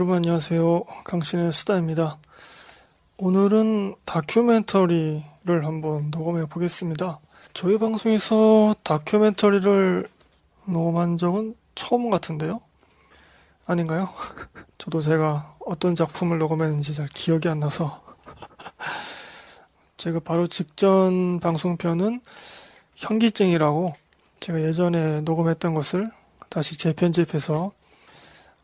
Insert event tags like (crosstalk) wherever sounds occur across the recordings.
여러분 안녕하세요. 강신의 수다입니다. 오늘은 다큐멘터리를 한번 녹음해 보겠습니다. 저희 방송에서 다큐멘터리를 녹음한 적은 처음 같은데요? 아닌가요? (laughs) 저도 제가 어떤 작품을 녹음했는지 잘 기억이 안 나서 (laughs) 제가 바로 직전 방송편은 현기증이라고 제가 예전에 녹음했던 것을 다시 재편집해서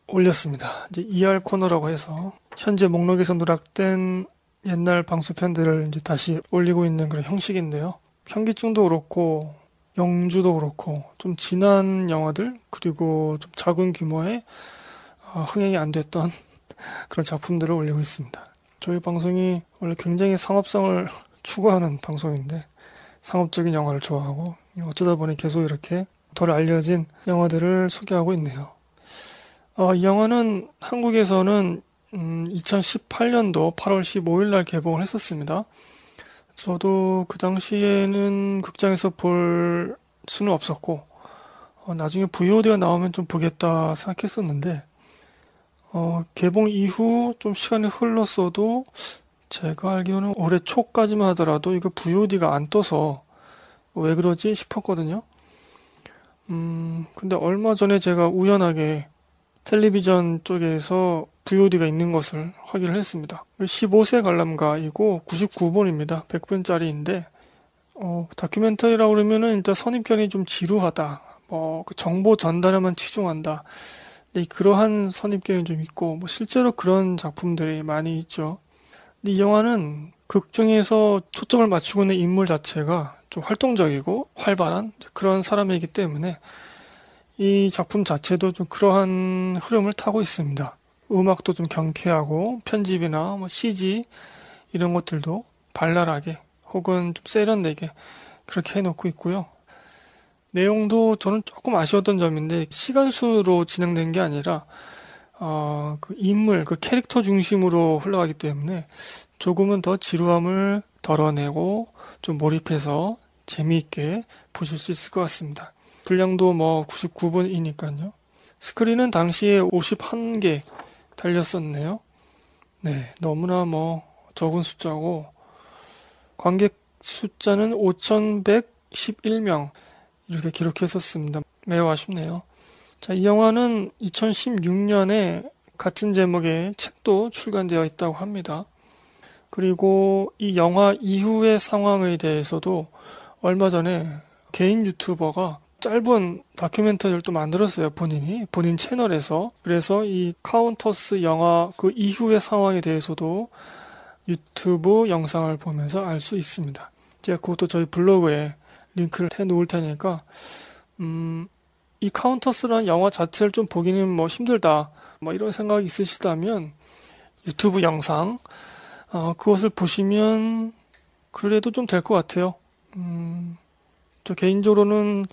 올렸습니다. 이제 ER 코너라고 해서 현재 목록에서 누락된 옛날 방수편들을 이제 다시 올리고 있는 그런 형식인데요. 현기증도 그렇고 영주도 그렇고 좀 지난 영화들 그리고 좀 작은 규모의 어, 흥행이 안 됐던 (laughs) 그런 작품들을 올리고 있습니다. 저희 방송이 원래 굉장히 상업성을 (laughs) 추구하는 방송인데 상업적인 영화를 좋아하고 어쩌다 보니 계속 이렇게 덜 알려진 영화들을 소개하고 있네요. 어, 이 영화는 한국에서는 음, 2018년도 8월 15일 날 개봉을 했었습니다. 저도 그 당시에는 극장에서 볼 수는 없었고 어, 나중에 VOD가 나오면 좀 보겠다 생각했었는데 어, 개봉 이후 좀 시간이 흘렀어도 제가 알기로는 올해 초까지만 하더라도 이거 VOD가 안 떠서 왜 그러지 싶었거든요. 음, 근데 얼마 전에 제가 우연하게 텔레비전 쪽에서 VOD가 있는 것을 확인을 했습니다. 15세 관람가이고 99번입니다. 100분짜리인데 어, 다큐멘터리라고 그러면은 일단 선입견이 좀 지루하다. 뭐 그 정보 전달에만 치중한다. 네, 그러한 선입견이 좀 있고 뭐 실제로 그런 작품들이 많이 있죠. 근데 이 영화는 극 중에서 초점을 맞추고 있는 인물 자체가 좀 활동적이고 활발한 그런 사람이기 때문에 이 작품 자체도 좀 그러한 흐름을 타고 있습니다. 음악도 좀 경쾌하고 편집이나 뭐 CG 이런 것들도 발랄하게 혹은 좀 세련되게 그렇게 해놓고 있고요. 내용도 저는 조금 아쉬웠던 점인데 시간 순으로 진행된 게 아니라 어, 그 인물, 그 캐릭터 중심으로 흘러가기 때문에 조금은 더 지루함을 덜어내고 좀 몰입해서 재미있게 보실 수 있을 것 같습니다. 분량도 뭐 99분이니까요. 스크린은 당시에 51개 달렸었네요. 네, 너무나 뭐 적은 숫자고 관객 숫자는 5,111명 이렇게 기록했었습니다. 매우 아쉽네요. 자, 이 영화는 2016년에 같은 제목의 책도 출간되어 있다고 합니다. 그리고 이 영화 이후의 상황에 대해서도 얼마 전에 개인 유튜버가 짧은 다큐멘터리를 또 만들었어요, 본인이. 본인 채널에서. 그래서 이 카운터스 영화 그 이후의 상황에 대해서도 유튜브 영상을 보면서 알 수 있습니다. 제가 그것도 저희 블로그에 링크를 해 놓을 테니까, 음, 이 카운터스라는 영화 자체를 좀 보기는 뭐 힘들다. 뭐 이런 생각이 있으시다면 유튜브 영상, 어, 그것을 보시면 그래도 좀 될 것 같아요. 음, 저 개인적으로는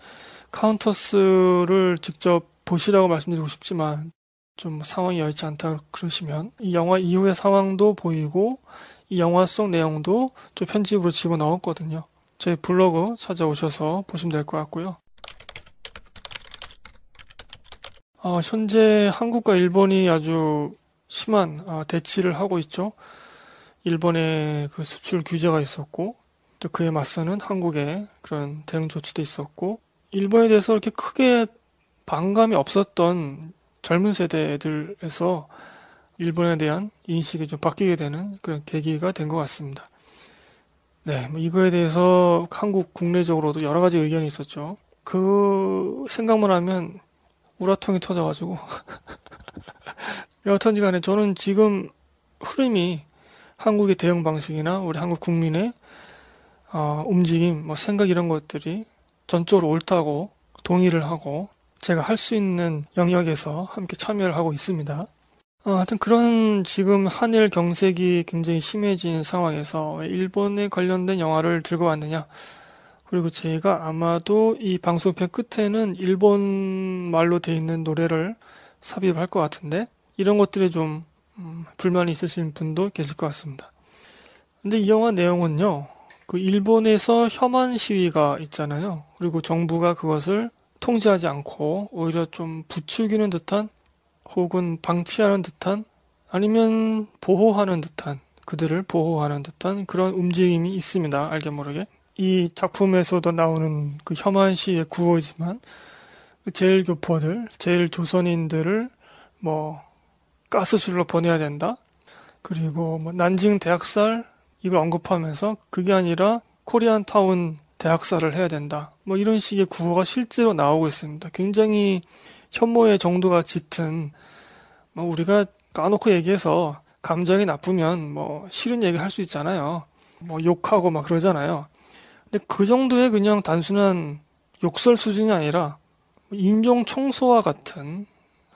카운터스를 직접 보시라고 말씀드리고 싶지만 좀 상황이 여의치 않다 그러시면 이 영화 이후의 상황도 보이고 이 영화 속 내용도 좀 편집으로 집어넣었거든요. 저희 블로그 찾아오셔서 보시면 될 것 같고요. 어, 현재 한국과 일본이 아주 심한 어, 대치를 하고 있죠. 일본의 그 수출 규제가 있었고 또 그에 맞서는 한국의 그런 대응 조치도 있었고 일본에 대해서 이렇게 크게 반감이 없었던 젊은 세대들에서 일본에 대한 인식이 좀 바뀌게 되는 그런 계기가 된 것 같습니다. 네, 뭐 이거에 대해서 한국 국내적으로도 여러 가지 의견이 있었죠. 그 생각만 하면 우라통이 터져가지고. (laughs) 여하튼 간에 저는 지금 흐름이 한국의 대응 방식이나 우리 한국 국민의 어, 움직임, 뭐 생각 이런 것들이 전적으로 옳다고 동의를 하고 제가 할 수 있는 영역에서 함께 참여를 하고 있습니다. 어, 하여튼 그런 지금 한일 경색이 굉장히 심해진 상황에서 일본에 관련된 영화를 들고 왔느냐. 그리고 제가 아마도 이 방송편 끝에는 일본 말로 돼 있는 노래를 삽입할 것 같은데 이런 것들에 좀 음, 불만이 있으신 분도 계실 것 같습니다. 근데 이 영화 내용은요. 그 일본에서 혐한 시위가 있잖아요. 그리고 정부가 그것을 통제하지 않고 오히려 좀 부추기는 듯한 혹은 방치하는 듯한 아니면 보호하는 듯한 그들을 보호하는 듯한 그런 움직임이 있습니다. 알게 모르게. 이 작품에서도 나오는 그 혐한 시의 구호지만 그 제일 교포들, 제일 조선인들을 뭐 가스실로 보내야 된다. 그리고 뭐 난징 대학살 이걸 언급하면서 그게 아니라 코리안 타운 대학사를 해야 된다. 뭐 이런 식의 구호가 실제로 나오고 있습니다. 굉장히 혐오의 정도가 짙은 뭐 우리가 까놓고 얘기해서 감정이 나쁘면 뭐 싫은 얘기 할 수 있잖아요. 뭐 욕하고 막 그러잖아요. 근데 그 정도의 그냥 단순한 욕설 수준이 아니라 인종 청소와 같은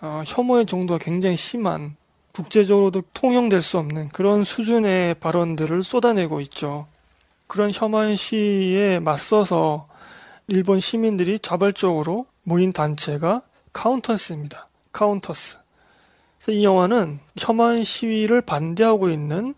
어, 혐오의 정도가 굉장히 심한 국제적으로도 통용될 수 없는 그런 수준의 발언들을 쏟아내고 있죠. 그런 혐한 시에 위 맞서서 일본 시민들이 자발적으로 모인 단체가 카운터스입니다. 카운터스. 이 영화는 혐한 시위를 반대하고 있는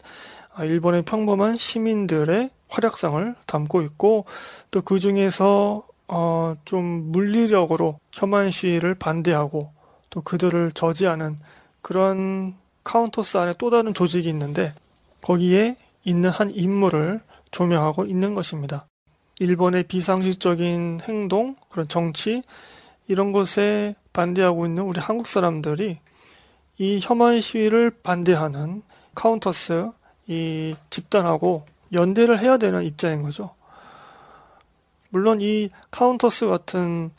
일본의 평범한 시민들의 활약상을 담고 있고 또 그 중에서 어좀 물리력으로 혐한 시위를 반대하고 또 그들을 저지하는 그런 카운터스 안에 또 다른 조직이 있는데 거기에 있는 한 인물을 조명하고 있는 것입니다. 일본의 비상식적인 행동, 그런 정치, 이런 것에 반대하고 있는 우리 한국 사람들이 이 혐한 시위를 반대하는 카운터스 이 집단하고 연대를 해야 되는 입장인 거죠. 물론 이 카운터스 같은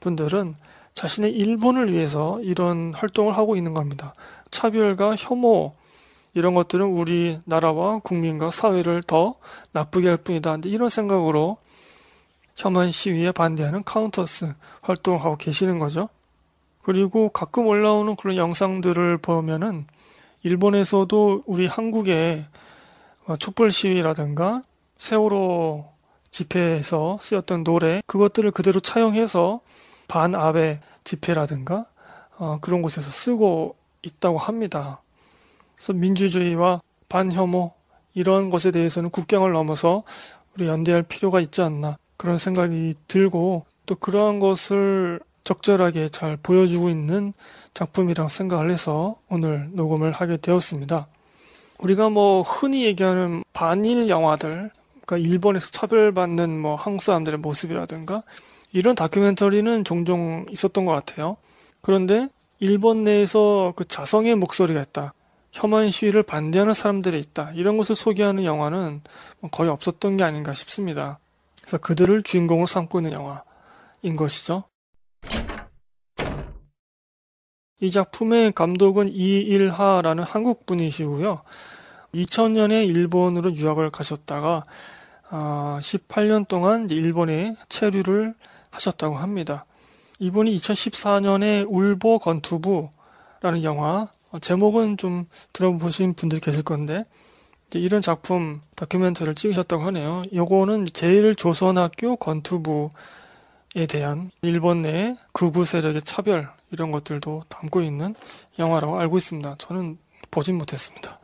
분들은 자신의 일본을 위해서 이런 활동을 하고 있는 겁니다. 차별과 혐오, 이런 것들은 우리나라와 국민과 사회를 더 나쁘게 할 뿐이다. 근데 이런 생각으로 혐한 시위에 반대하는 카운터스 활동하고 계시는 거죠. 그리고 가끔 올라오는 그런 영상들을 보면은 일본에서도 우리 한국의 뭐 촛불 시위라든가 세월호 집회에서 쓰였던 노래 그것들을 그대로 차용해서 반아베 집회라든가 어, 그런 곳에서 쓰고 있다고 합니다. 그래서 민주주의와 반혐오 이런 것에 대해서는 국경을 넘어서 우리 연대할 필요가 있지 않나 그런 생각이 들고 또 그러한 것을 적절하게 잘 보여주고 있는 작품이랑 생각을 해서 오늘 녹음을 하게 되었습니다. 우리가 뭐 흔히 얘기하는 반일 영화들, 그러니까 일본에서 차별받는 뭐 한국 사람들의 모습이라든가 이런 다큐멘터리는 종종 있었던 것 같아요. 그런데 일본 내에서 그 자성의 목소리가 있다. 혐한 시위를 반대하는 사람들이 있다. 이런 것을 소개하는 영화는 거의 없었던 게 아닌가 싶습니다. 그래서 그들을 주인공으로 삼고 있는 영화인 것이죠. 이 작품의 감독은 이일하라는 한국 분이시고요. 2000년에 일본으로 유학을 가셨다가 18년 어, 동안 일본에 체류를 하셨다고 합니다. 이분이 2014년에 울보 건투부라는 영화 어, 제목은 좀 들어보신 분들 계실 건데 이런 작품 다큐멘터리를 찍으셨다고 하네요. 요거는 제일조선학교 건투부에 대한 일본 내 극우 세력의 차별 이런 것들도 담고 있는 영화라고 알고 있습니다. 저는 보진 못했습니다.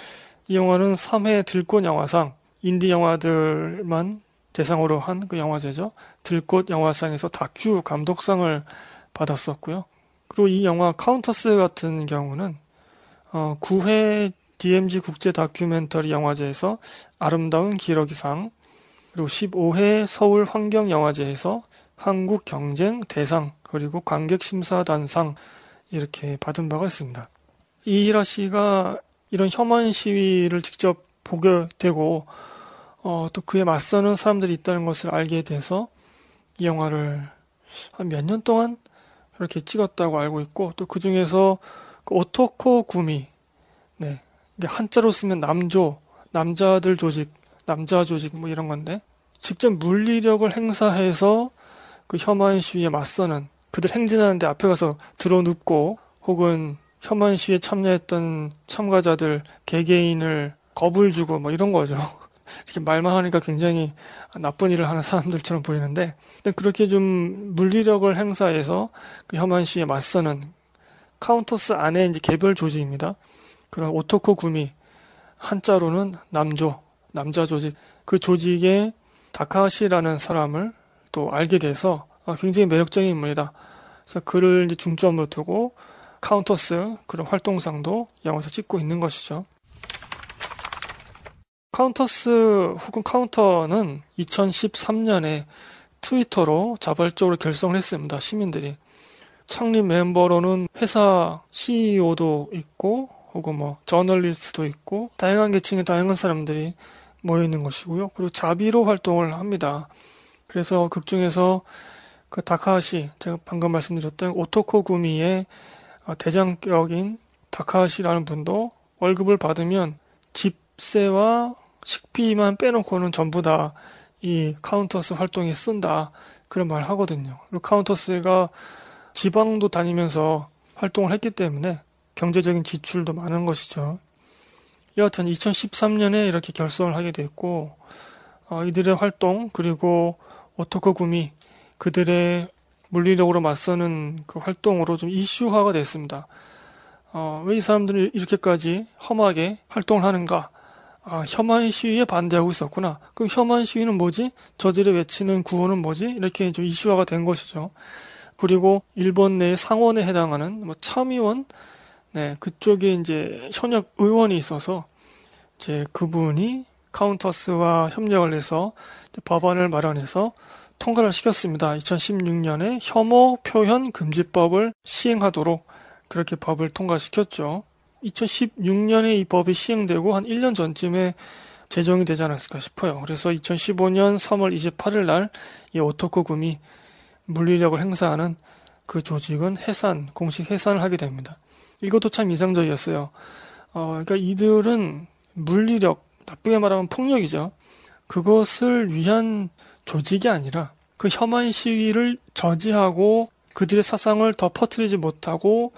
(laughs) 이 영화는 3회 들꽃 영화상 인디 영화들만 대상으로 한 그 영화제죠. 들꽃 영화상에서 다큐 감독상을 받았었고요. 그리고 이 영화 카운터스 같은 경우는 어, 9회 DMG 국제 다큐멘터리 영화제에서 아름다운 기러기상 그리고 15회 서울 환경 영화제에서 한국 경쟁 대상 그리고 관객 심사단상 이렇게 받은 바가 있습니다. 이히라 씨가 이런 혐한 시위를 직접 보게 되고 어, 또 그에 맞서는 사람들이 있다는 것을 알게 돼서 이 영화를 한 몇 년 동안 이렇게 찍었다고 알고 있고 또 그 중에서 그 오토코 구미 네 이게 한자로 쓰면 남조 남자들 조직 남자 조직 뭐 이런 건데 직접 물리력을 행사해서 그 혐한 시위에 맞서는 그들 행진하는데 앞에 가서 들어눕고 혹은 혐한 시위에 참여했던 참가자들 개개인을 겁을 주고 뭐 이런 거죠. 이렇게 말만 하니까 굉장히 나쁜 일을 하는 사람들처럼 보이는데 그렇게 좀 물리력을 행사해서 그 혐한 씨에 맞서는 카운터스 안에 이제 개별 조직입니다. 그런 오토코 구미 한자로는 남조 남자 조직 그조직에 다카시라는 사람을 또 알게 돼서 아, 굉장히 매력적인 인물이다. 그래서 그를 이제 중점으로 두고 카운터스 그런 활동상도 영화에서 찍고 있는 것이죠. 카운터스 혹은 카운터는 2013년에 트위터로 자발적으로 결성을 했습니다. 시민들이. 창립 멤버로는 회사 CEO도 있고, 혹은 뭐, 저널리스트도 있고, 다양한 계층의 다양한 사람들이 모여 있는 것이고요. 그리고 자비로 활동을 합니다. 그래서 극 중에서 그 다카하시, 제가 방금 말씀드렸던 오토코 구미의 아, 대장격인 다카하시라는 분도 월급을 받으면 집세와 식비만 빼놓고는 전부 다 이 카운터스 활동에 쓴다 그런 말을 하거든요. 그리고 카운터스가 지방도 다니면서 활동을 했기 때문에 경제적인 지출도 많은 것이죠. 여하튼 2013년에 이렇게 결성을 하게 됐고 어, 이들의 활동 그리고 오토코 구미 그들의 물리력으로 맞서는 그 활동으로 좀 이슈화가 됐습니다. 어, 왜 이 사람들이 이렇게까지 험하게 활동을 하는가? 아, 혐한 시위에 반대하고 있었구나. 그럼 혐한 시위는 뭐지? 저들이 외치는 구호는 뭐지? 이렇게 좀 이슈화가 된 것이죠. 그리고 일본 내 상원에 해당하는 뭐 참의원, 네, 그쪽에 이제 현역 의원이 있어서 이제 그분이 카운터스와 협력을 해서 법안을 마련해서 통과를 시켰습니다. 2016년에 혐오 표현 금지법을 시행하도록 그렇게 법을 통과시켰죠. 2016년에 이 법이 시행되고 한 1년 전쯤에 제정이 되지 않았을까 싶어요. 그래서 2015년 3월 28일 날이 오토쿠 구미 물리력을 행사하는 그 조직은 해산, 공식 해산을 하게 됩니다. 이것도 참 이상적이었어요. 어, 그러니까 이들은 물리력, 나쁘게 말하면 폭력이죠. 그것을 위한 조직이 아니라 그 혐한 시위를 저지하고 그들의 사상을 더 퍼뜨리지 못하고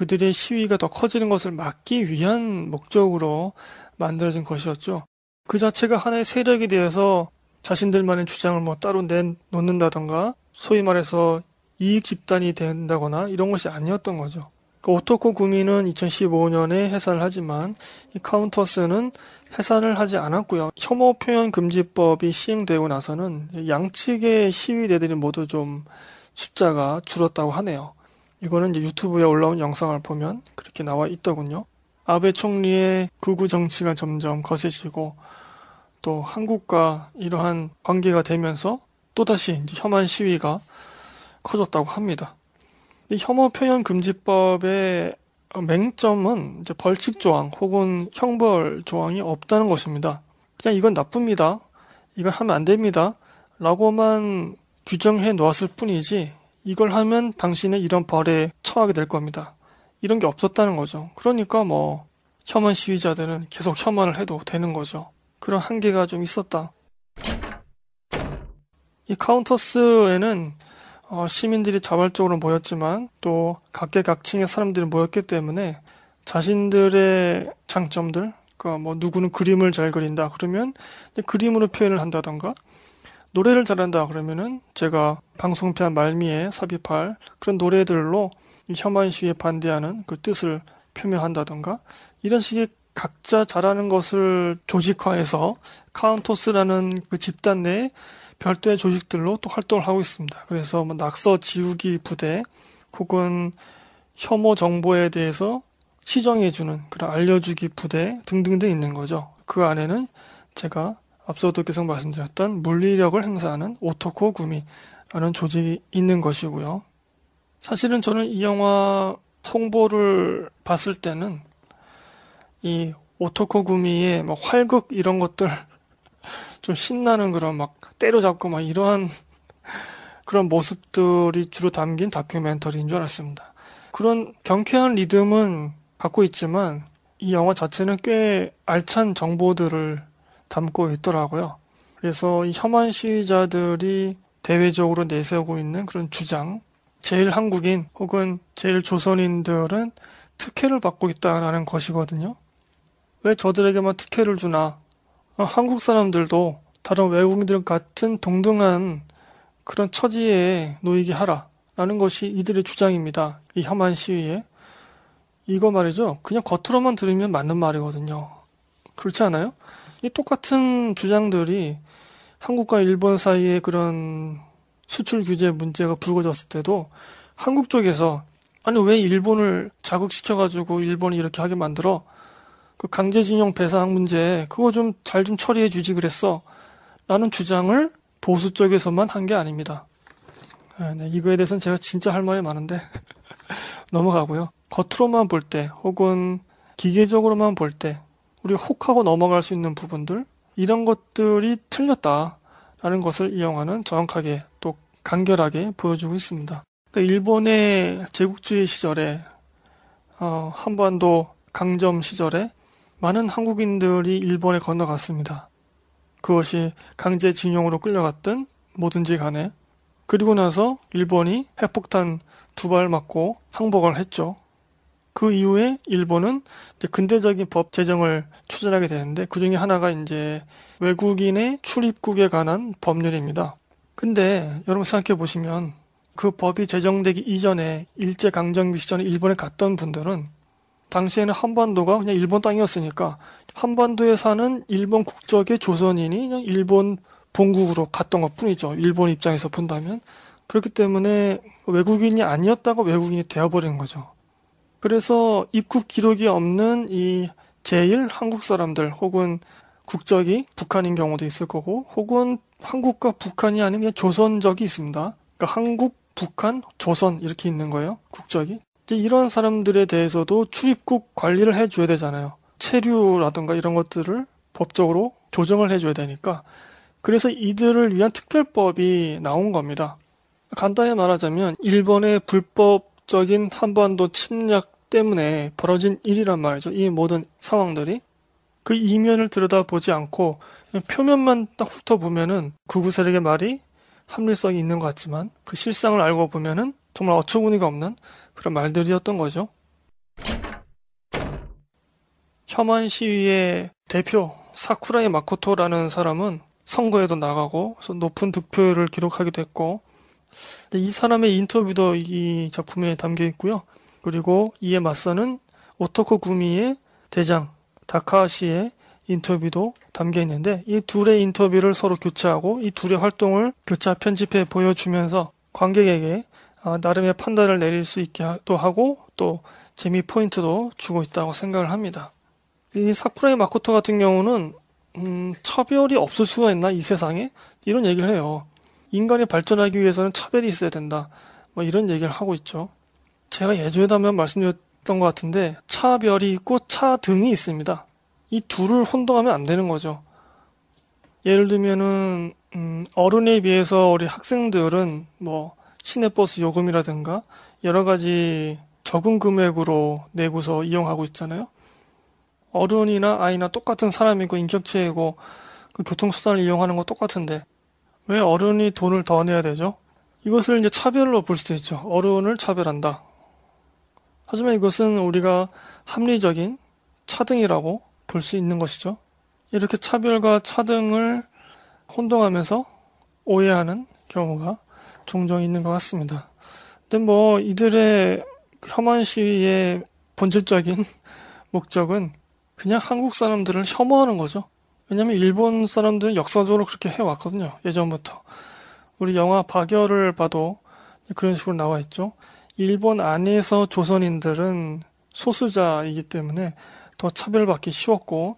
그들의 시위가 더 커지는 것을 막기 위한 목적으로 만들어진 것이었죠. 그 자체가 하나의 세력에 대해서 자신들만의 주장을 뭐 따로 내놓는다던가 소위 말해서 이익 집단이 된다거나 이런 것이 아니었던 거죠. 그 오토코 구미는 2015년에 해산을 하지만 카운터스는 해산을 하지 않았고요. 혐오 표현 금지법이 시행되고 나서는 양측의 시위대들이 모두 좀 숫자가 줄었다고 하네요. 이거는 이제 유튜브에 올라온 영상을 보면 그렇게 나와 있더군요. 아베 총리의 극우 정치가 점점 거세지고 또 한국과 이러한 관계가 되면서 또다시 혐한 시위가 커졌다고 합니다. 이 혐오 표현 금지법의 맹점은 이제 벌칙 조항 혹은 형벌 조항이 없다는 것입니다. 그냥 이건 나쁩니다. 이건 하면 안 됩니다. 라고만 규정해 놓았을 뿐이지 이걸 하면 당신은 이런 벌에 처하게 될 겁니다. 이런 게 없었다는 거죠. 그러니까 뭐 혐한 시위자들은 계속 혐한을 해도 되는 거죠. 그런 한계가 좀 있었다. 이 카운터스에는 어, 시민들이 자발적으로 모였지만 또 각계각층의 사람들이 모였기 때문에 자신들의 장점들, 그러니까 뭐 누구는 그림을 잘 그린다 그러면 그림으로 표현을 한다던가 노래를 잘한다 그러면은 제가 방송편 말미에 삽입할 그런 노래들로 혐한 시위에 반대하는 그 뜻을 표명한다던가 이런 식의 각자 잘하는 것을 조직화해서 카운토스라는 그 집단 내에 별도의 조직들로 또 활동을 하고 있습니다. 그래서 뭐 낙서 지우기 부대 혹은 혐오 정보에 대해서 시정해주는 그런 알려주기 부대 등등등 있는 거죠. 그 안에는 제가 앞서도 계속 말씀드렸던 물리력을 행사하는 오토코 구미라는 조직이 있는 것이고요. 사실은 저는 이 영화 홍보를 봤을 때는 이 오토코 구미의 막 활극 이런 것들 (laughs) 좀 신나는 그런 막 때려잡고 막 이러한 (laughs) 그런 모습들이 주로 담긴 다큐멘터리인 줄 알았습니다. 그런 경쾌한 리듬은 갖고 있지만 이 영화 자체는 꽤 알찬 정보들을 담고 있더라고요. 그래서 이 혐한 시위자들이 대외적으로 내세우고 있는 그런 주장, 제일 한국인 혹은 제일 조선인들은 특혜를 받고 있다라는 것이거든요. 왜 저들에게만 특혜를 주나? 어, 한국 사람들도 다른 외국인들 같은 동등한 그런 처지에 놓이게 하라. 라는 것이 이들의 주장입니다. 이 혐한 시위에. 이거 말이죠. 그냥 겉으로만 들으면 맞는 말이거든요. 그렇지 않아요? 이 똑같은 주장들이 한국과 일본 사이의 그런 수출 규제 문제가 불거졌을 때도 한국 쪽에서 아니 왜 일본을 자극시켜가지고 일본이 이렇게 하게 만들어 그 강제징용 배상 문제 그거 좀 잘 좀 처리해 주지 그랬어 라는 주장을 보수 쪽에서만 한 게 아닙니다. 네, 네, 이거에 대해서는 제가 진짜 할 말이 많은데 (laughs) 넘어가고요. 겉으로만 볼 때 혹은 기계적으로만 볼때 우리 혹하고 넘어갈 수 있는 부분들 이런 것들이 틀렸다라는 것을 이 영화는 정확하게 또 간결하게 보여주고 있습니다. 그러니까 일본의 제국주의 시절에 어, 한반도 강점 시절에 많은 한국인들이 일본에 건너갔습니다. 그것이 강제징용으로 끌려갔든 뭐든지 간에 그리고 나서 일본이 핵폭탄 두 발 맞고 항복을 했죠. 그 이후에 일본은 근대적인 법 제정을 추진하게 되는데 그 중에 하나가 이제 외국인의 출입국에 관한 법률입니다. 근데 여러분 생각해 보시면 그 법이 제정되기 이전에 일제 강점기 시절에 일본에 갔던 분들은 당시에는 한반도가 그냥 일본 땅이었으니까 한반도에 사는 일본 국적의 조선인이 그냥 일본 본국으로 갔던 것 뿐이죠. 일본 입장에서 본다면. 그렇기 때문에 외국인이 아니었다고 외국인이 되어버린 거죠. 그래서 입국 기록이 없는 이 제일 한국 사람들 혹은 국적이 북한인 경우도 있을 거고 혹은 한국과 북한이 아닌 그냥 조선적이 있습니다. 그러니까 한국, 북한, 조선 이렇게 있는 거예요. 국적이. 이런 사람들에 대해서도 출입국 관리를 해줘야 되잖아요. 체류라든가 이런 것들을 법적으로 조정을 해줘야 되니까. 그래서 이들을 위한 특별법이 나온 겁니다. 간단히 말하자면 일본의 불법 적극적인 한반도 침략 때문에 벌어진 일이란 말이죠. 이 모든 상황들이. 그 이면을 들여다보지 않고 표면만 딱 훑어보면은 구구 세력의 말이 합리성이 있는 것 같지만 그 실상을 알고 보면은 정말 어처구니가 없는 그런 말들이었던 거죠. 혐한 시위의 대표 사쿠라이 마코토라는 사람은 선거에도 나가고 높은 득표율을 기록하기도 했고 근데 이 사람의 인터뷰도 이 작품에 담겨 있고요. 그리고 이에 맞서는 오토코 구미의 대장 다카시의 인터뷰도 담겨 있는데 이 둘의 인터뷰를 서로 교차하고이 둘의 활동을 교차 편집해 보여주면서 관객에게 아, 나름의 판단을 내릴 수 있게도 하고 또 재미 포인트도 주고 있다고 생각을 합니다. 이 사쿠라이 마코토 같은 경우는 음, 차별이 없을 수가 있나 이 세상에 이런 얘기를 해요. 인간이 발전하기 위해서는 차별이 있어야 된다. 뭐 이런 얘기를 하고 있죠. 제가 예전에다면 말씀드렸던 것 같은데 차별이 있고 차등이 있습니다. 이 둘을 혼동하면 안 되는 거죠. 예를 들면은 음, 어른에 비해서 우리 학생들은 뭐 시내버스 요금이라든가 여러 가지 적은 금액으로 내고서 이용하고 있잖아요. 어른이나 아이나 똑같은 사람이고 인격체이고 그 교통수단을 이용하는 거 똑같은데 왜 어른이 돈을 더 내야 되죠? 이것을 이제 차별로 볼 수도 있죠. 어른을 차별한다. 하지만 이것은 우리가 합리적인 차등이라고 볼 수 있는 것이죠. 이렇게 차별과 차등을 혼동하면서 오해하는 경우가 종종 있는 것 같습니다. 근데 뭐 이들의 혐한 시위의 본질적인 (laughs) 목적은 그냥 한국 사람들을 혐오하는 거죠. 왜냐면 일본 사람들은 역사적으로 그렇게 해왔거든요. 예전부터. 우리 영화 박열을 봐도 그런 식으로 나와 있죠. 일본 안에서 조선인들은 소수자이기 때문에 더 차별받기 쉬웠고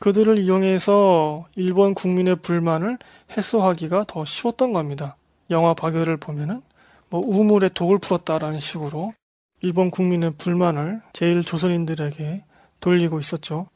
그들을 이용해서 일본 국민의 불만을 해소하기가 더 쉬웠던 겁니다. 영화 박열을 보면은 뭐 우물에 독을 풀었다라는 식으로 일본 국민의 불만을 제일 조선인들에게 돌리고 있었죠.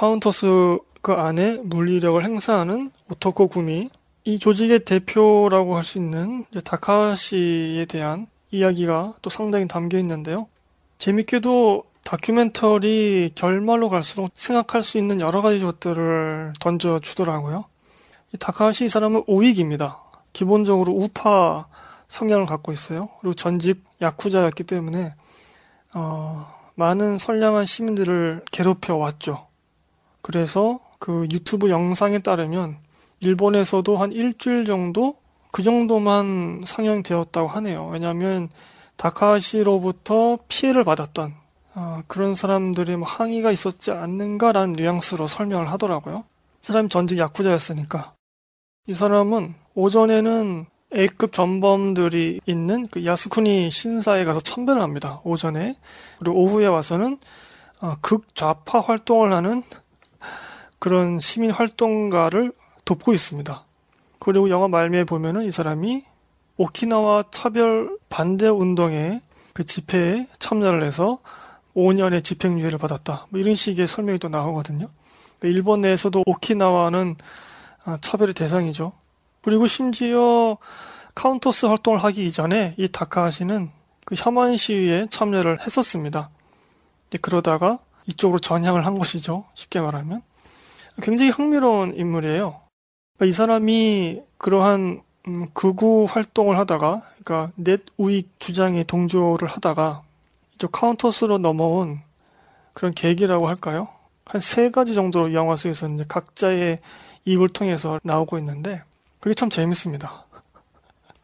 카운터스 그 안에 물리력을 행사하는 오토코 구미 이 조직의 대표라고 할 수 있는 다카시에 대한 이야기가 또 상당히 담겨 있는데요. 재밌게도 다큐멘터리 결말로 갈수록 생각할 수 있는 여러 가지 것들을 던져주더라고요. 이 다카시 이 사람은 우익입니다. 기본적으로 우파 성향을 갖고 있어요. 그리고 전직 야쿠자였기 때문에 어, 많은 선량한 시민들을 괴롭혀 왔죠. 그래서 그 유튜브 영상에 따르면 일본에서도 한 일주일 정도 그 정도만 상영되었다고 하네요. 왜냐하면 다카시로부터 피해를 받았던 어, 그런 사람들의 뭐 항의가 있었지 않는가라는 뉘앙스로 설명을 하더라고요. 사람이 전직 야쿠자였으니까 이 사람은 오전에는 A급 전범들이 있는 그 야스쿠니 신사에 가서 참배를 합니다. 오전에 그리고 오후에 와서는 어, 극좌파 활동을 하는 그런 시민 활동가를 돕고 있습니다. 그리고 영화 말미에 보면은 이 사람이 오키나와 차별 반대 운동에그 집회에 참여를 해서 5년의 집행유예를 받았다. 뭐 이런 식의 설명이 또 나오거든요. 그러니까 일본 내에서도 오키나와는 아, 차별의 대상이죠. 그리고 심지어 카운터스 활동을 하기 이전에 이 다카하시는 그 혐한 시위에 참여를 했었습니다. 그러다가 이쪽으로 전향을 한 것이죠. 쉽게 말하면. 굉장히 흥미로운 인물이에요. 그러니까 이 사람이 그러한 음, 극우 활동을 하다가, 그러니까 넷 우익 주장에 동조를 하다가 이쪽 카운터스로 넘어온 그런 계기라고 할까요? 한 세 가지 정도로 영화 속에서 이제 각자의 입을 통해서 나오고 있는데 그게 참 재밌습니다.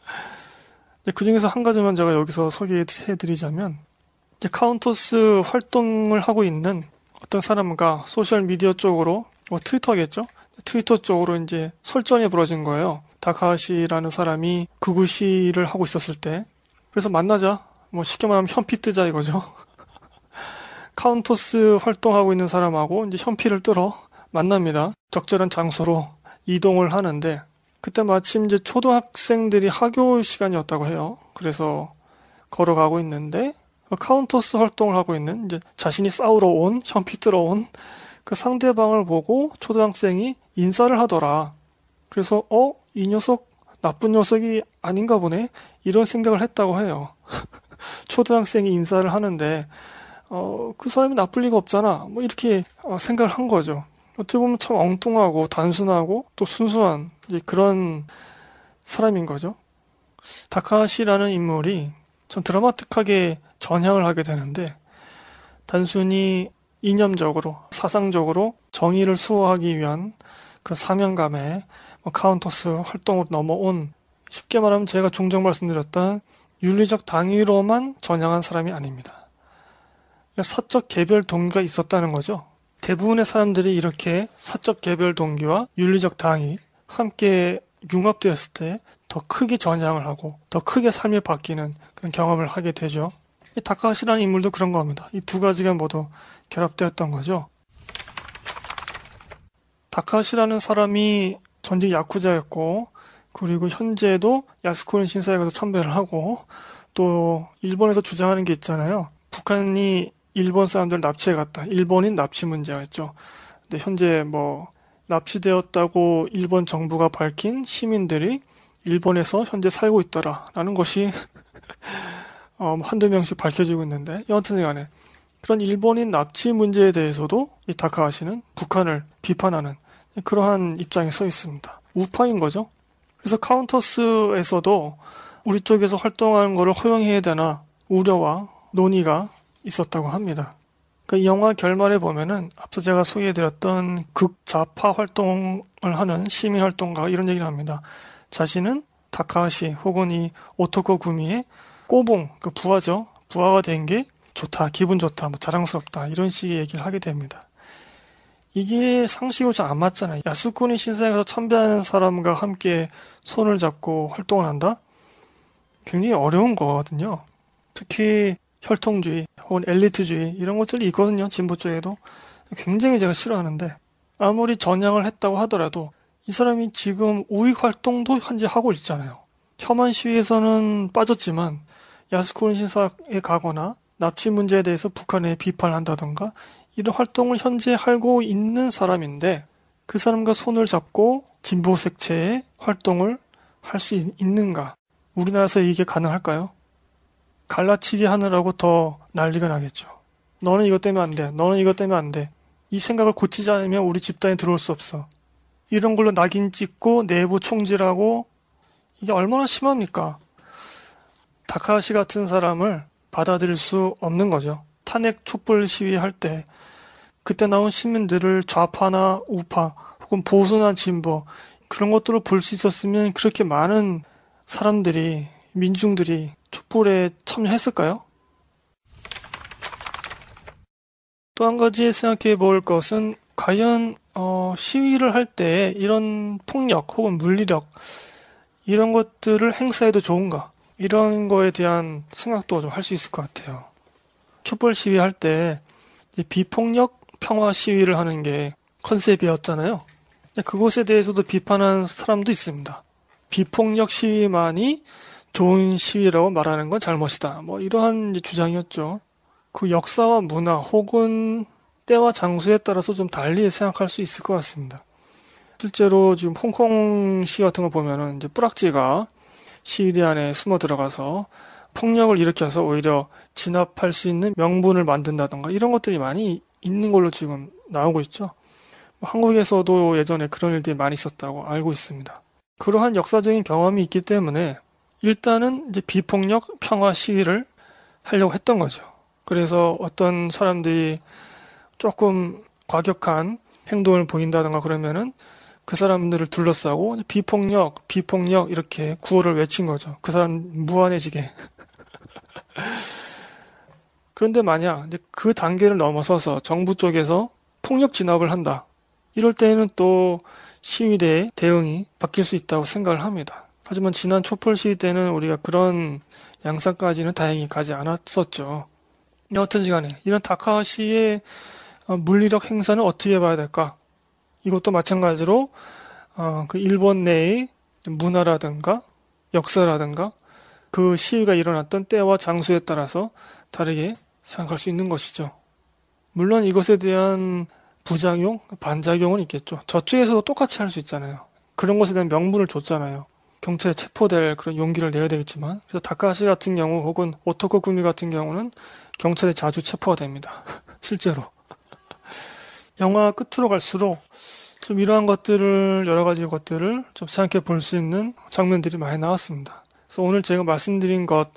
(laughs) 그 중에서 한 가지만 제가 여기서 소개해드리자면 카운터스 활동을 하고 있는 어떤 사람과 소셜 미디어 쪽으로 뭐 트위터겠죠? 트위터 쪽으로 이제 설전이 벌어진 거예요. 다카시라는 사람이 그구시를 하고 있었을 때. 그래서 만나자. 뭐 쉽게 말하면 현피 뜨자 이거죠. (laughs) 카운터스 활동하고 있는 사람하고 이제 현피를 뜨러 만납니다. 적절한 장소로 이동을 하는데 그때 마침 이제 초등학생들이 학교 시간이었다고 해요. 그래서 걸어가고 있는데 카운터스 활동을 하고 있는 이제 자신이 싸우러 온 현피 뜨러 온그 상대방을 보고 초등학생이 인사를 하더라. 그래서 어? 이 녀석 나쁜 녀석이 아닌가 보네? 이런 생각을 했다고 해요. (laughs) 초등학생이 인사를 하는데 어, 그 사람이 나쁠 리가 없잖아. 뭐 이렇게 어, 생각을 한 거죠. 어떻게 보면 참 엉뚱하고 단순하고 또 순수한 그런 사람인 거죠. 다카시라는 인물이 참 드라마틱하게 전향을 하게 되는데 단순히 이념적으로 사상적으로 정의를 수호하기 위한 그 사명감에 뭐 카운터스 활동으로 넘어온 쉽게 말하면 제가 종종 말씀드렸던 윤리적 당위로만 전향한 사람이 아닙니다. 그러니까 사적 개별 동기가 있었다는 거죠. 대부분의 사람들이 이렇게 사적 개별 동기와 윤리적 당위 함께 융합되었을 때 더 크게 전향을 하고 더 크게 삶이 바뀌는 그런 경험을 하게 되죠. 이 다카시라는 인물도 그런 겁니다. 이 두 가지가 모두 결합되었던 거죠. 다카시라는 사람이 전직 야쿠자였고 그리고 현재도 야스쿠린 신사에 가서 참배를 하고 또 일본에서 주장하는 게 있잖아요. 북한이 일본 사람들 을 납치해 갔다. 일본인 납치 문제가있죠 근데 현재 뭐 납치되었다고 일본 정부가 밝힌 시민들이 일본에서 현재 살고 있더라라는 것이 (laughs) 어, 한두 명씩 밝혀지고 있는데 여튼 간에 그런 일본인 납치 문제에 대해서도 이다카하시는 북한을 비판하는 그러한 입장에 서 있습니다. 우파인 거죠. 그래서 카운터스에서도 우리 쪽에서 활동하는 것을 허용해야 되나 우려와 논의가 있었다고 합니다. 그 영화 결말에 보면은 앞서 제가 소개해드렸던 극좌파 활동을 하는 시민 활동가 이런 얘기를 합니다. 자신은 다카시 하 혹은 이 오토코 구미의 꼬봉 그 부하죠 부하가 된게 좋다, 기분 좋다, 뭐 자랑스럽다 이런 식의 얘기를 하게 됩니다. 이게 상식으로 잘 안 맞잖아요. 야수쿠니 신사에서 참배하는 사람과 함께 손을 잡고 활동을 한다? 굉장히 어려운 거거든요. 특히 혈통주의 혹은 엘리트주의 이런 것들이 있거든요. 진보 쪽에도 굉장히 제가 싫어하는데 아무리 전향을 했다고 하더라도 이 사람이 지금 우익 활동도 현재 하고 있잖아요. 혐한 시위에서는 빠졌지만 야스쿠린 신사에 가거나 납치 문제에 대해서 북한에 비판한다던가 이런 활동을 현재 하고 있는 사람인데 그 사람과 손을 잡고 진보 색채의 활동을 할 수 있는가? 우리나라에서 이게 가능할까요? 갈라치기 하느라고 더 난리가 나겠죠. 너는 이것 때문에 안 돼. 너는 이것 때문에 안 돼. 이 생각을 고치지 않으면 우리 집단에 들어올 수 없어. 이런 걸로 낙인 찍고 내부 총질하고 이게 얼마나 심합니까? 다카시 같은 사람을 받아들일 수 없는 거죠. 탄핵 촛불 시위할 때 그때 나온 시민들을 좌파나 우파 혹은 보수나 진보 그런 것들을 볼 수 있었으면 그렇게 많은 사람들이 민중들이 촛불에 참여했을까요? 또 한 가지 생각해 볼 것은 과연 어, 시위를 할 때 이런 폭력 혹은 물리력 이런 것들을 행사해도 좋은가? 이런 거에 대한 생각도 좀 할 수 있을 것 같아요. 촛불 시위할 때 비폭력 평화 시위를 하는 게 컨셉이었잖아요. 그것에 대해서도 비판한 사람도 있습니다. 비폭력 시위만이 좋은 시위라고 말하는 건 잘못이다. 뭐 이러한 주장이었죠. 그 역사와 문화 혹은 때와 장소에 따라서 좀 달리 생각할 수 있을 것 같습니다. 실제로 지금 홍콩 시 같은 거 보면은 이제 뿌락지가 시위대 안에 숨어 들어가서 폭력을 일으켜서 오히려 진압할 수 있는 명분을 만든다던가 이런 것들이 많이 있는 걸로 지금 나오고 있죠. 한국에서도 예전에 그런 일들이 많이 있었다고 알고 있습니다. 그러한 역사적인 경험이 있기 때문에 일단은 이제 비폭력 평화 시위를 하려고 했던 거죠. 그래서 어떤 사람들이 조금 과격한 행동을 보인다던가 그러면은 그 사람들을 둘러싸고 비폭력, 비폭력 이렇게 구호를 외친 거죠. 그 사람 무한해지게. (laughs) 그런데 만약 그 단계를 넘어서서 정부 쪽에서 폭력 진압을 한다. 이럴 때에는 또 시위대의 대응이 바뀔 수 있다고 생각을 합니다. 하지만 지난 촛불 시위 때는 우리가 그런 양상까지는 다행히 가지 않았었죠. 여하튼 시간에 이런 다카시의 물리력 행사는 어떻게 봐야 될까? 이것도 마찬가지로 어, 그 일본 내의 문화라든가 역사라든가 그 시위가 일어났던 때와 장소에 따라서 다르게 생각할 수 있는 것이죠. 물론 이것에 대한 부작용, 반작용은 있겠죠. 저쪽에서도 똑같이 할 수 있잖아요. 그런 것에 대한 명분을 줬잖아요. 경찰에 체포될 그런 용기를 내야 되겠지만 그래서 다카시 같은 경우 혹은 오토코 구미 같은 경우는 경찰에 자주 체포가 됩니다. (laughs) 실제로 영화 끝으로 갈수록 좀 이러한 것들을 여러 가지 것들을 좀 생각해 볼 수 있는 장면들이 많이 나왔습니다. 그래서 오늘 제가 말씀드린 것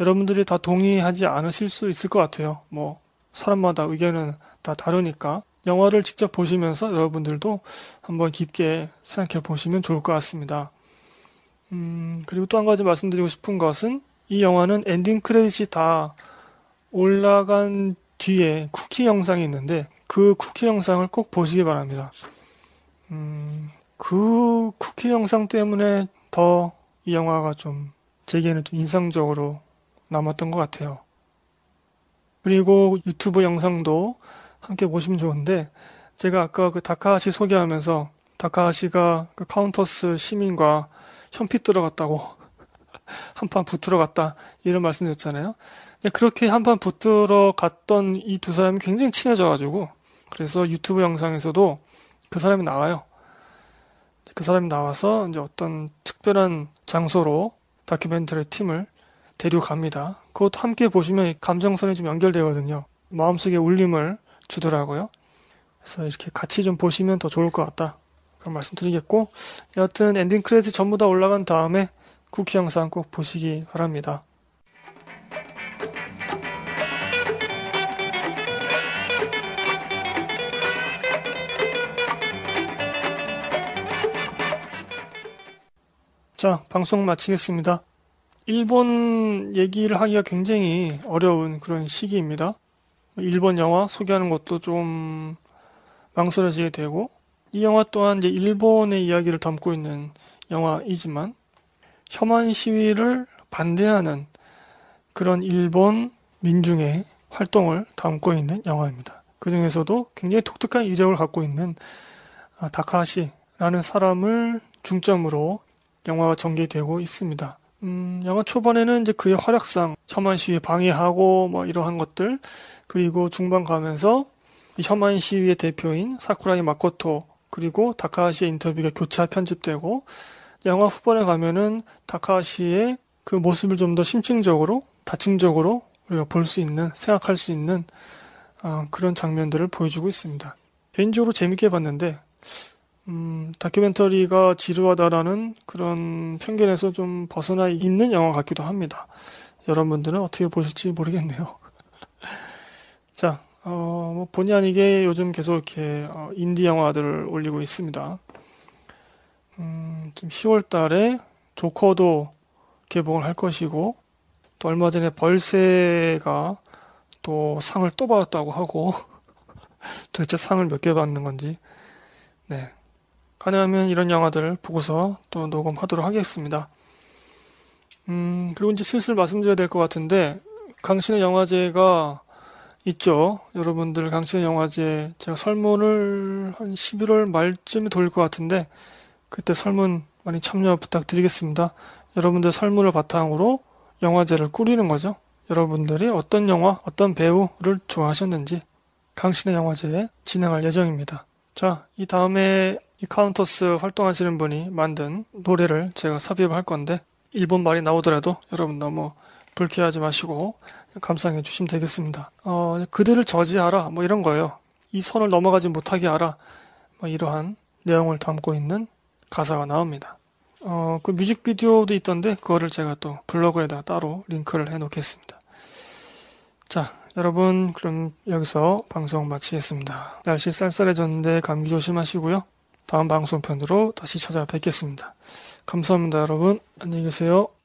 여러분들이 다 동의하지 않으실 수 있을 것 같아요. 뭐 사람마다 의견은 다 다르니까 영화를 직접 보시면서 여러분들도 한번 깊게 생각해 보시면 좋을 것 같습니다. 음, 그리고 또 한 가지 말씀드리고 싶은 것은 이 영화는 엔딩 크레딧이 다 올라간 뒤에 쿠키 영상이 있는데 그 쿠키 영상을 꼭 보시기 바랍니다. 음, 그 쿠키 영상 때문에 더 이 영화가 좀 제게는 좀 인상적으로 남았던 것 같아요. 그리고 유튜브 영상도 함께 보시면 좋은데 제가 아까 그 다카하시 소개하면서 다카하시가 그 카운터스 시민과 현피 들어갔다고 (laughs) 한판 붙들어 갔다 이런 말씀드렸잖아요. 그렇게 한판 붙들어 갔던 이 두 사람이 굉장히 친해져가지고 그래서 유튜브 영상에서도 그 사람이 나와요. 그 사람이 나와서 이제 어떤 특별한 장소로 다큐멘터리 팀을 데려갑니다. 그것도 함께 보시면 감정선이 좀 연결되거든요. 마음속에 울림을 주더라고요. 그래서 이렇게 같이 좀 보시면 더 좋을 것 같다. 그런 말씀 드리겠고, 여하튼 엔딩 크레딧 전부 다 올라간 다음에 쿠키 영상 꼭 보시기 바랍니다. 자, 방송 마치겠습니다. 일본 얘기를 하기가 굉장히 어려운 그런 시기입니다. 일본 영화 소개하는 것도 좀 망설여지게 되고, 이 영화 또한 이제 일본의 이야기를 담고 있는 영화이지만, 혐한 시위를 반대하는 그런 일본 민중의 활동을 담고 있는 영화입니다. 그 중에서도 굉장히 독특한 이력을 갖고 있는 아, 다카시라는 하 사람을 중점으로 영화가 전개되고 있습니다. 음, 영화 초반에는 이제 그의 활약상 혐한 시위 방해하고 뭐 이러한 것들 그리고 중반 가면서 혐한 시위의 대표인 사쿠라이 마코토 그리고 다카하시의 인터뷰가 교차 편집되고 영화 후반에 가면은 다카하시의 그 모습을 좀 더 심층적으로 다층적으로 우리가 볼 수 있는 생각할 수 있는 어, 그런 장면들을 보여주고 있습니다. 개인적으로 재밌게 봤는데 음, 다큐멘터리가 지루하다라는 그런 편견에서 좀 벗어나 있는 영화 같기도 합니다. 여러분들은 어떻게 보실지 모르겠네요. (laughs) 자, 어, 뭐 본의 아니게 요즘 계속 이렇게 어, 인디 영화들을 올리고 있습니다. 음, 지금 10월 달에 조커도 개봉을 할 것이고, 또 얼마 전에 벌새가 또 상을 또 받았다고 하고, (laughs) 도대체 상을 몇 개 받는 건지, 네, 가능하면 이런 영화들 보고서 또 녹음하도록 하겠습니다. 음, 그리고 이제 슬슬 말씀드려야 될 것 같은데, 강신의 영화제가 있죠. 여러분들 강신의 영화제 제가 설문을 한 11월 말쯤에 돌릴 것 같은데, 그때 설문 많이 참여 부탁드리겠습니다. 여러분들 설문을 바탕으로 영화제를 꾸리는 거죠. 여러분들이 어떤 영화, 어떤 배우를 좋아하셨는지 강신의 영화제 진행할 예정입니다. 자, 이 다음에 이 카운터스 활동하시는 분이 만든 노래를 제가 삽입할 건데 일본 말이 나오더라도 여러분 너무 불쾌하지 마시고 감상해 주시면 되겠습니다. 어, 그들을 저지하라 뭐 이런 거예요. 이 선을 넘어가지 못하게 하라 뭐 이러한 내용을 담고 있는 가사가 나옵니다. 어, 그 뮤직비디오도 있던데 그거를 제가 또 블로그에다 따로 링크를 해 놓겠습니다. 자, 여러분 그럼 여기서 방송 마치겠습니다. 날씨 쌀쌀해졌는데 감기 조심하시고요. 다음 방송편으로 다시 찾아뵙겠습니다. 감사합니다, 여러분. 안녕히 계세요.